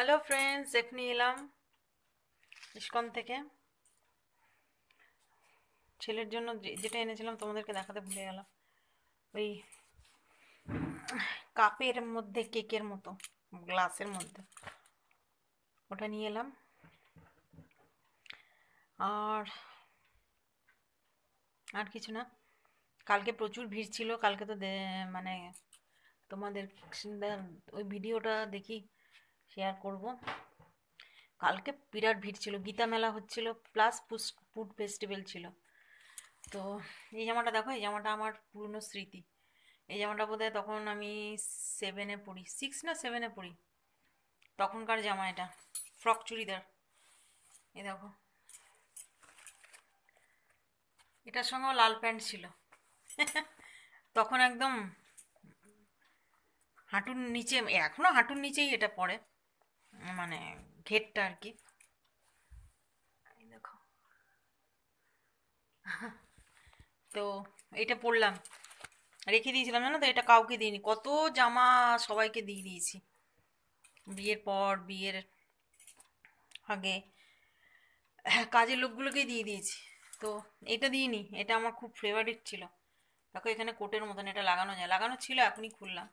hello friends এখনি এলাম ISKCON থেকে ছেলের জন্য যেটা এনেছিলাম তোমাদেরকে দেখাতে ভুলে গেলাম ওই কাপের মধ্যে কেকের মতো গ্লাসের মধ্যে ওটা নিয়ে এলাম আর আর কিছু না কালকে প্রচুর ভিড় ছিল কালকে তো মানে তোমাদের ওই ভিডিওটা দেখি শেয়ার করব কালকে বিরাট ভিড় ছিল গীতা মেলা হচ্ছিল প্লাস ফুড ফেস্টিভ্যাল ছিল তো এই জামাটা দেখো এই জামাটা আমার পুরনো স্মৃতি এই জামাটা বোধহয় তখন আমি সেভেনে পড়ি সিক্স না সেভেনে পড়ি তখনকার জামা এটা ফ্রক চুড়িদার এ দেখো এটার সঙ্গেও লাল প্যান্ট ছিল তখন একদম হাঁটুর নিচে এখনও হাঁটুর নিচেই এটা পড়ে মানে ঘেরটা আর কি দেখো তো এটা পড়লাম রেখে দিয়েছিলাম জানো তো এটা কাউকে দিইনি কত জামা সবাইকে দিয়ে দিয়েছি বিয়ের পর বিয়ের আগে কাজের লোকগুলোকেই দিয়ে দিয়েছি তো এটা দিইনি এটা আমার খুব ফেভারিট ছিল দেখো এখানে কোটের মতন এটা লাগানো যায় লাগানো ছিল এখনই খুললাম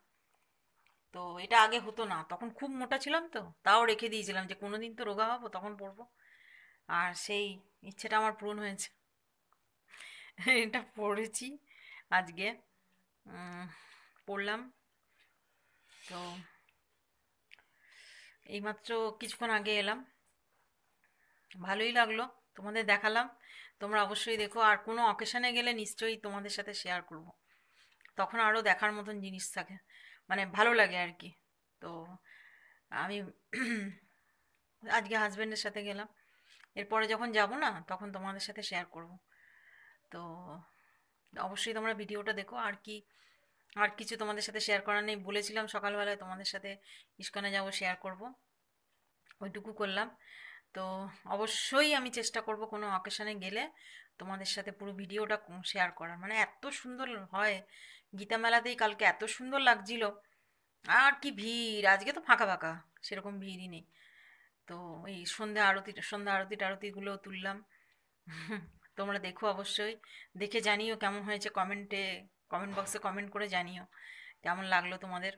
তো এটা আগে হতো না তখন খুব মোটা ছিলাম তো তাও রেখে দিয়েছিলাম যে কোনো দিন তো রোগা হবো তখন পড়বো আর সেই ইচ্ছেটা আমার পূরণ হয়েছে এটা পড়েছি আজকে পড়লাম তো এইমাত্র কিছুক্ষণ আগে এলাম ভালোই লাগলো তোমাদের দেখালাম তোমরা অবশ্যই দেখো আর কোনো অকেশানে গেলে নিশ্চয়ই তোমাদের সাথে শেয়ার করব তখন আরও দেখার মতন জিনিস থাকে মানে ভালো লাগে আর কি তো আমি আজকে হাজব্যান্ডের সাথে গেলাম এরপরে যখন যাব না তখন তোমাদের সাথে শেয়ার করব তো অবশ্যই তোমরা ভিডিওটা দেখো আর কি আর কিছু তোমাদের সাথে শেয়ার করার নেই বলেছিলাম সকালবেলায় তোমাদের সাথে ইস্কনে যাব শেয়ার করব ওইটুকু করলাম তো অবশ্যই আমি চেষ্টা করব কোনো অকেশনে গেলে তোমাদের সাথে পুরো ভিডিওটা শেয়ার করার মানে এত সুন্দর হয় গীতা মেলাতেই কালকে এত সুন্দর লাগছিল আর কি ভিড় আজকে তো ফাঁকা ফাঁকা সেরকম ভিড়ই নেই তো এই সন্ধ্যা আরতি সন্ধ্যা আরতি টারতিগুলো তুললাম তোমরা দেখো অবশ্যই দেখে জানিও কেমন হয়েছে কমেন্টে কমেন্ট বক্সে কমেন্ট করে জানিও কেমন লাগলো তোমাদের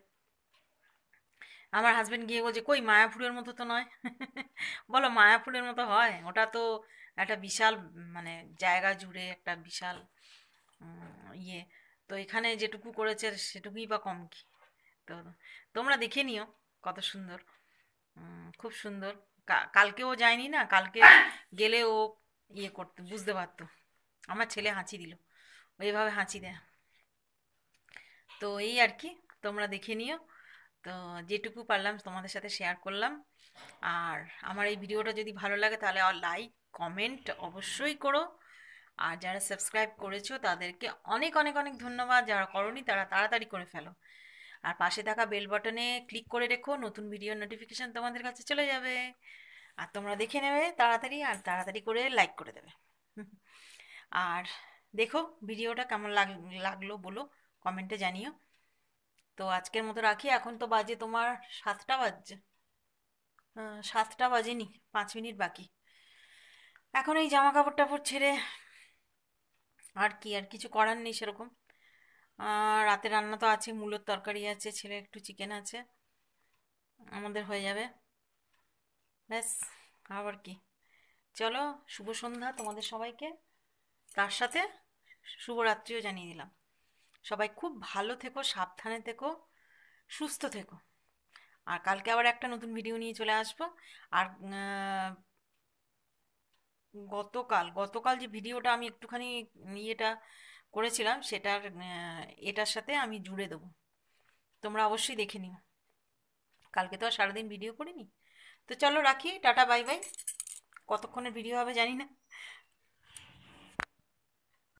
আমার হাজব্যান্ড গিয়ে বলছে কই মায়াপুরের মতো তো নয় বলো মায়াপুরের মতো হয় ওটা তো একটা বিশাল মানে জায়গা জুড়ে একটা বিশাল ইয়ে তো এখানে যেটুকু করেছে সেটুকুই বা কম কি তো তোমরা দেখে নিও কত সুন্দর খুব সুন্দর কালকে ও যায়নি না কালকে গেলে ও ইয়ে করতো বুঝতে পারতো আমার ছেলে হাঁচি দিল ওইভাবে হাঁচি দেয় তো এই আর কি তোমরা দেখে নিও তো যেটুকু পারলাম তোমাদের সাথে শেয়ার করলাম আর আমার এই ভিডিওটা যদি ভালো লাগে তাহলে লাইক কমেন্ট অবশ্যই করো আর যারা সাবস্ক্রাইব করেছো তাদেরকে অনেক অনেক অনেক ধন্যবাদ যারা করনি তারা তাড়াতাড়ি করে ফেলো আর পাশে থাকা বেল বাটনে ক্লিক করে রেখো নতুন ভিডিও নোটিফিকেশান তোমাদের কাছে চলে যাবে আর তোমরা দেখে নেবে তাড়াতাড়ি আর তাড়াতাড়ি করে লাইক করে দেবে আর দেখো ভিডিওটা কেমন লাগ লাগলো বলো কমেন্টে জানিও তো আজকের মতো রাখি এখন তো বাজে তোমার সাতটা বাজছে সাতটা বাজেনি পাঁচ মিনিট বাকি এখন এই জামা কাপড় টাপড় ছেড়ে আর কি আর কিছু করার নেই সেরকম রাতে রান্না তো আছে মূলোর তরকারি আছে ছেলে একটু চিকেন আছে আমাদের হয়ে যাবে ব্যাস আবার কি চলো শুভ সন্ধ্যা তোমাদের সবাইকে তার সাথে শুভরাত্রিও জানিয়ে দিলাম সবাই খুব ভালো থেকো সাবধানে থেকো সুস্থ থেকো আর কালকে আবার একটা নতুন ভিডিও নিয়ে চলে আসবো আর গতকাল গতকাল যে ভিডিওটা আমি একটুখানি ইয়েটা করেছিলাম সেটার এটার সাথে আমি জুড়ে দেবো তোমরা অবশ্যই দেখে নিও কালকে তো আর সারাদিন ভিডিও করিনি তো চলো রাখি টাটা বাই বাই কতক্ষণের ভিডিও হবে জানি না